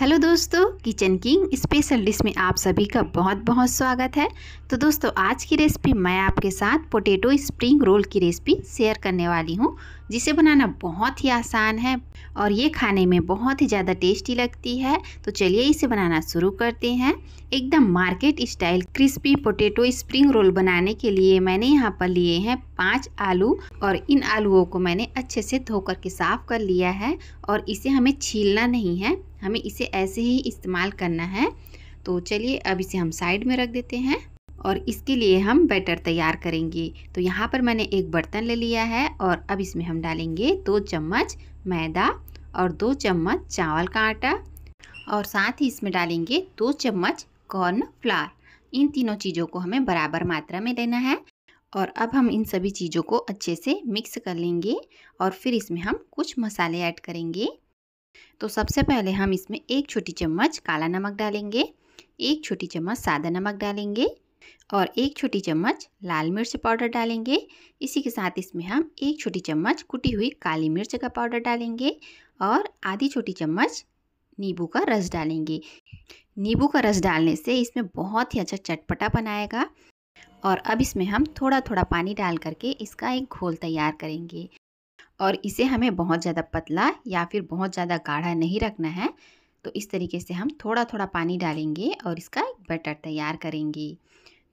hello दोस्तों kitchen king special dish में आप सभी का बहुत बहुत स्वागत है तो दोस्तों आज की रेसिपी मैं आपके साथ पोटैटो स्प्रिंग रोल की रेसिपी शेयर करने वाली हूँ जिसे बनाना बहुत ही आसान है और ये खाने में बहुत ही ज़्यादा टेस्टी लगती है तो चलिए इसे बनाना शुरू करते हैं एकदम market style crispy potato spring roll बनाने के लिए मैंने यहाँ पर लिए हैं पाँच आलू और इन आलूओं को मैंने अच्छे से धोकर के साफ़ कर लिया है और इसे हमें छीलना नहीं है हमें इसे ऐसे ही इस्तेमाल करना है तो चलिए अब इसे हम साइड में रख देते हैं और इसके लिए हम बैटर तैयार करेंगे तो यहाँ पर मैंने एक बर्तन ले लिया है और अब इसमें हम डालेंगे दो चम्मच मैदा और दो चम्मच चावल का आटा और साथ ही इसमें डालेंगे दो चम्मच कॉर्न फ्लार इन तीनों चीज़ों को हमें बराबर मात्रा में लेना है और अब हम इन सभी चीज़ों को अच्छे से मिक्स कर लेंगे और फिर इसमें हम कुछ मसाले ऐड करेंगे तो सबसे पहले हम इसमें एक छोटी चम्मच काला नमक डालेंगे एक छोटी चम्मच सादा नमक डालेंगे और एक छोटी चम्मच लाल मिर्च पाउडर डालेंगे इसी के साथ इसमें हम एक छोटी चम्मच कुटी हुई काली मिर्च का पाउडर डालेंगे और आधी छोटी चम्मच नींबू का रस डालेंगे नींबू का रस डालने से इसमें बहुत ही अच्छा चटपटा बनाएगा और अब इसमें हम थोड़ा थोड़ा पानी डाल करके इसका एक घोल तैयार करेंगे और इसे हमें बहुत ज़्यादा पतला या फिर बहुत ज़्यादा गाढ़ा नहीं रखना है तो इस तरीके से हम थोड़ा थोड़ा पानी डालेंगे और इसका बैटर तैयार करेंगे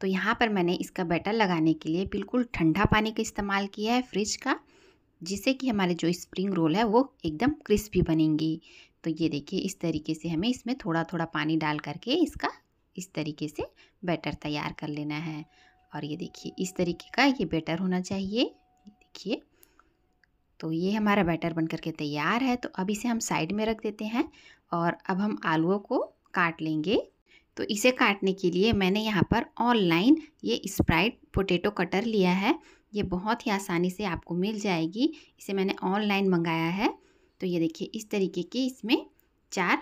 तो यहाँ पर मैंने इसका बैटर लगाने के लिए बिल्कुल ठंडा पानी का इस्तेमाल किया है फ्रिज का जिससे कि हमारे जो स्प्रिंग रोल है वो एकदम क्रिस्पी बनेंगी तो ये देखिए इस तरीके से हमें इसमें थोड़ा थोड़ा पानी डाल करके इसका इस तरीके से बैटर तैयार कर लेना है और ये देखिए इस तरीके का ये बैटर होना चाहिए देखिए तो ये हमारा बैटर बनकर के तैयार है तो अब इसे हम साइड में रख देते हैं और अब हम आलूओं को काट लेंगे तो इसे काटने के लिए मैंने यहाँ पर ऑनलाइन ये स्प्राइट पोटैटो कटर लिया है ये बहुत ही आसानी से आपको मिल जाएगी इसे मैंने ऑनलाइन मंगाया है तो ये देखिए इस तरीके की इसमें चार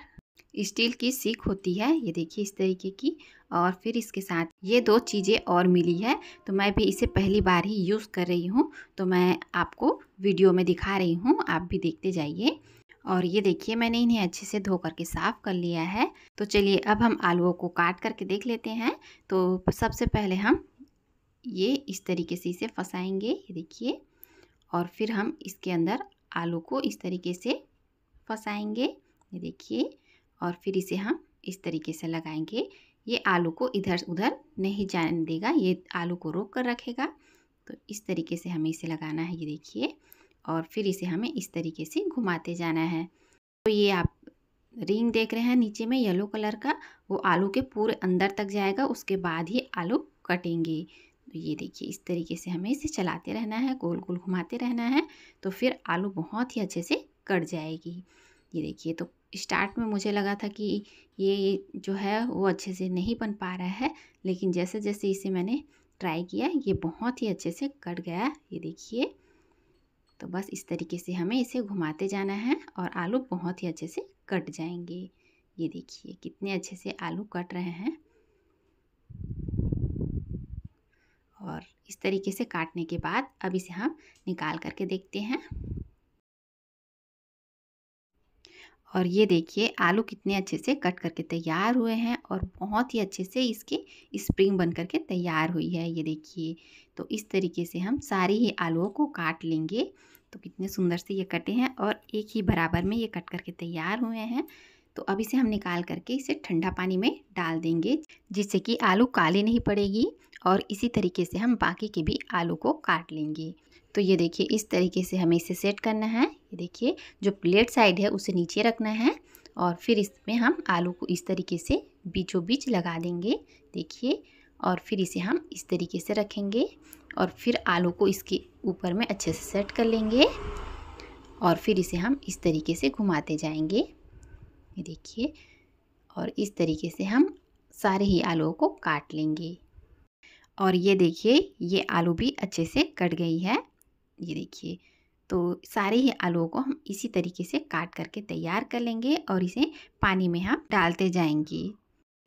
स्टील की सीख होती है ये देखिए इस तरीके की और फिर इसके साथ ये दो चीज़ें और मिली है तो मैं भी इसे पहली बार ही यूज़ कर रही हूँ तो मैं आपको वीडियो में दिखा रही हूँ आप भी देखते जाइए और ये देखिए मैंने इन्हें अच्छे से धो करके साफ़ कर लिया है तो चलिए अब हम आलूओं को काट करके देख लेते हैं तो सबसे पहले हम ये इस तरीके से इसे फंसाएंगे ये देखिए और फिर हम इसके अंदर आलू को इस तरीके से फंसाएंगे ये देखिए और फिर इसे हम इस तरीके से लगाएंगे ये आलू को इधर उधर नहीं जाने देगा ये आलू को रोक कर रखेगा तो इस तरीके से हमें इसे लगाना है ये देखिए और फिर इसे हमें इस तरीके से घुमाते जाना है तो ये आप रिंग देख रहे हैं नीचे में येलो कलर का वो आलू के पूरे अंदर तक जाएगा उसके बाद ही आलू कटेंगे तो ये देखिए इस तरीके से हमें इसे चलाते रहना है गोल गोल घुमाते रहना है तो फिर आलू बहुत ही अच्छे से कट जाएगी ये देखिए तो स्टार्ट में मुझे लगा था कि ये जो है वो अच्छे से नहीं बन पा रहा है लेकिन जैसे जैसे इसे मैंने ट्राई किया ये बहुत ही अच्छे से कट गया ये देखिए तो बस इस तरीके से हमें इसे घुमाते जाना है और आलू बहुत ही अच्छे से कट जाएंगे ये देखिए कितने अच्छे से आलू कट रहे हैं और इस तरीके से काटने के बाद अब इसे हम निकाल करके देखते हैं और ये देखिए आलू कितने अच्छे से कट करके तैयार हुए हैं और बहुत ही अच्छे से इसके स्प्रिंग बन करके तैयार हुई है ये देखिए तो इस तरीके से हम सारे ही आलुओं को काट लेंगे तो कितने सुंदर से ये कटे हैं और एक ही बराबर में ये कट करके तैयार हुए हैं तो अब इसे हम निकाल करके इसे ठंडा पानी में डाल देंगे जिससे कि आलू काले नहीं पड़ेगी और इसी तरीके से हम बाकी के भी आलू को काट लेंगे तो ये देखिए इस तरीके से हमें इसे सेट करना है ये देखिए जो प्लेट साइड है उसे नीचे रखना है और फिर इसमें हम आलू को इस तरीके से बीचों बीच लगा देंगे देखिए और फिर इसे हम इस तरीके से रखेंगे और फिर आलू को इसके ऊपर में अच्छे से सेट कर लेंगे और फिर इसे हम इस तरीके से घुमाते जाएंगे ये देखिए और इस तरीके से हम सारे ही आलूओं को काट लेंगे और ये देखिए ये आलू भी अच्छे से कट गई है ये देखिए तो सारे ही आलूओं को हम इसी तरीके से काट करके तैयार कर लेंगे और इसे पानी में हम डालते जाएंगे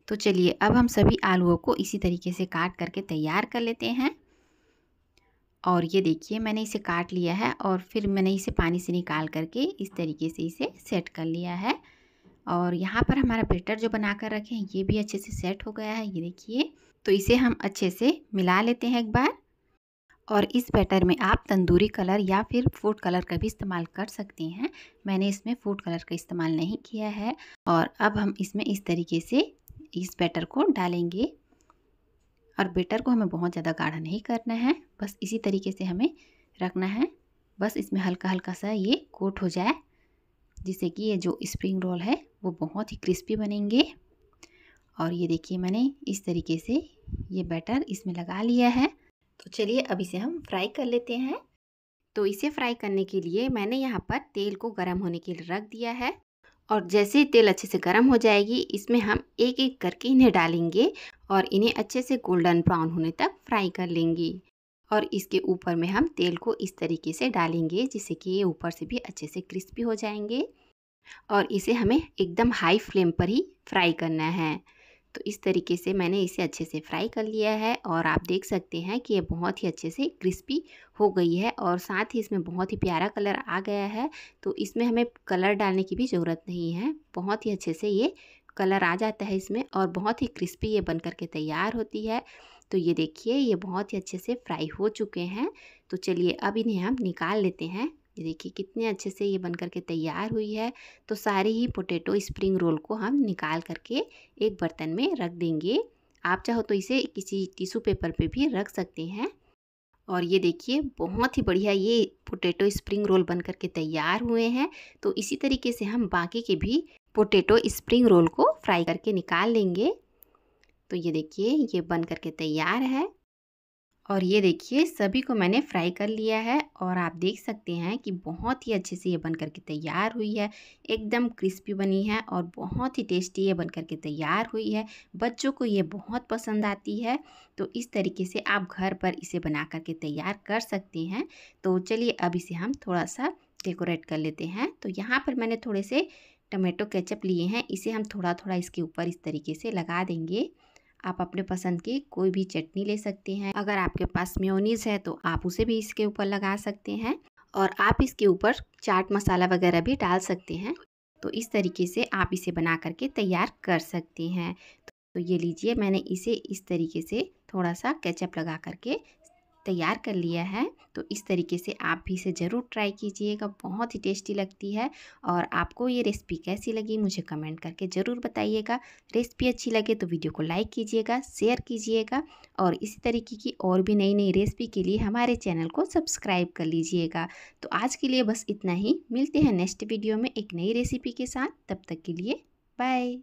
तो चलिए अब हम सभी आलूओं को इसी तरीके से काट करके तैयार कर लेते हैं और ये देखिए मैंने इसे काट लिया है और फिर मैंने इसे पानी से निकाल करके इस तरीके से इसे सेट कर लिया है और यहाँ पर हमारा बेटर जो बना कर रखे हैं ये भी अच्छे से सेट हो गया है ये देखिए तो इसे हम अच्छे से मिला लेते हैं एक बार और इस बैटर में आप तंदूरी कलर या फिर फूड कलर का भी इस्तेमाल कर सकती हैं मैंने इसमें फूड कलर का इस्तेमाल नहीं किया है और अब हम इसमें इस तरीके से इस बैटर को डालेंगे और बैटर को हमें बहुत ज़्यादा गाढ़ा नहीं करना है बस इसी तरीके से हमें रखना है बस इसमें हल्का हल्का सा ये कोट हो जाए जिससे कि ये जो स्प्रिंग रोल है वो बहुत ही क्रिस्पी बनेंगे और ये देखिए मैंने इस तरीके से ये बैटर इसमें लगा लिया है तो चलिए अब इसे हम फ्राई कर लेते हैं तो इसे फ्राई करने के लिए मैंने यहाँ पर तेल को गर्म होने के लिए रख दिया है और जैसे ही तेल अच्छे से गर्म हो जाएगी इसमें हम एक एक करके इन्हें डालेंगे और इन्हें अच्छे से गोल्डन ब्राउन होने तक फ्राई कर लेंगे और इसके ऊपर में हम तेल को इस तरीके से डालेंगे जिससे कि ये ऊपर से भी अच्छे से क्रिस्पी हो जाएंगे और इसे हमें एकदम हाई फ्लेम पर ही फ्राई करना है तो इस तरीके से मैंने इसे अच्छे से फ्राई कर लिया है और आप देख सकते हैं कि ये बहुत ही अच्छे से क्रिस्पी हो गई है और साथ ही इसमें बहुत ही प्यारा कलर आ गया है तो इसमें हमें कलर डालने की भी ज़रूरत नहीं है बहुत ही अच्छे से ये कलर आ जाता है इसमें और बहुत ही क्रिस्पी ये बन करके तैयार होती है तो ये देखिए ये बहुत ही अच्छे से फ्राई हो चुके हैं तो चलिए अब इन्हें हम निकाल लेते हैं ये देखिए कितने अच्छे से ये बन के तैयार हुई है तो सारे ही पोटैटो स्प्रिंग रोल को हम निकाल करके एक बर्तन में रख देंगे आप चाहो तो इसे किसी टिशू पेपर पे भी रख सकते हैं और ये देखिए बहुत ही बढ़िया ये पोटैटो स्प्रिंग रोल बन करके तैयार हुए हैं तो इसी तरीके से हम बाकी के भी पोटैटो स्प्रिंग रोल को फ्राई करके निकाल लेंगे तो ये देखिए ये बन करके तैयार है और ये देखिए सभी को मैंने फ्राई कर लिया है और आप देख सकते हैं कि बहुत ही अच्छे से ये बन करके तैयार हुई है एकदम क्रिस्पी बनी है और बहुत ही टेस्टी ये बन करके तैयार हुई है बच्चों को ये बहुत पसंद आती है तो इस तरीके से आप घर पर इसे बना करके तैयार कर सकते हैं तो चलिए अब इसे हम थोड़ा सा डेकोरेट कर लेते हैं तो यहाँ पर मैंने थोड़े से टमेटो केचप लिए हैं इसे हम थोड़ा थोड़ा इसके ऊपर इस तरीके से लगा देंगे आप अपने पसंद की कोई भी चटनी ले सकते हैं अगर आपके पास म्योनीज है तो आप उसे भी इसके ऊपर लगा सकते हैं और आप इसके ऊपर चाट मसाला वगैरह भी डाल सकते हैं तो इस तरीके से आप इसे बना करके तैयार कर सकते हैं तो ये लीजिए मैंने इसे इस तरीके से थोड़ा सा केचप लगा करके तैयार कर लिया है तो इस तरीके से आप भी इसे ज़रूर ट्राई कीजिएगा बहुत ही टेस्टी लगती है और आपको ये रेसिपी कैसी लगी मुझे कमेंट करके ज़रूर बताइएगा रेसिपी अच्छी लगे तो वीडियो को लाइक कीजिएगा शेयर कीजिएगा और इसी तरीके की और भी नई नई रेसिपी के लिए हमारे चैनल को सब्सक्राइब कर लीजिएगा तो आज के लिए बस इतना ही मिलते हैं नेक्स्ट वीडियो में एक नई रेसिपी के साथ तब तक के लिए बाय